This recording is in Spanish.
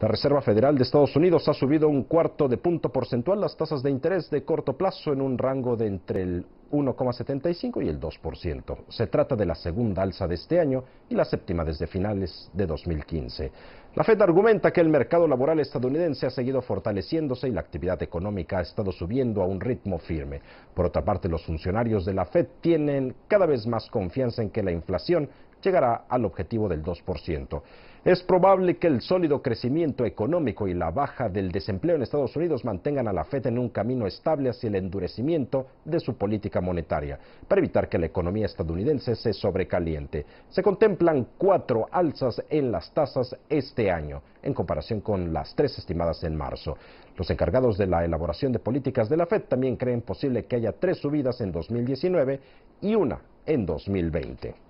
La Reserva Federal de Estados Unidos ha subido un cuarto de punto porcentual las tasas de interés de corto plazo en un rango de entre el 1,75 y el 2%. Se trata de la segunda alza de este año y la séptima desde finales de 2015. La Fed argumenta que el mercado laboral estadounidense ha seguido fortaleciéndose y la actividad económica ha estado subiendo a un ritmo firme. Por otra parte, los funcionarios de la Fed tienen cada vez más confianza en que la inflación llegará al objetivo del 2%. Es probable que el sólido crecimiento económico y la baja del desempleo en Estados Unidos mantengan a la Fed en un camino estable hacia el endurecimiento de su política monetaria, para evitar que la economía estadounidense se sobrecaliente. Se contemplan cuatro alzas en las tasas este año, en comparación con las tres estimadas en marzo. Los encargados de la elaboración de políticas de la Fed también creen posible que haya tres subidas en 2019 y una en 2020.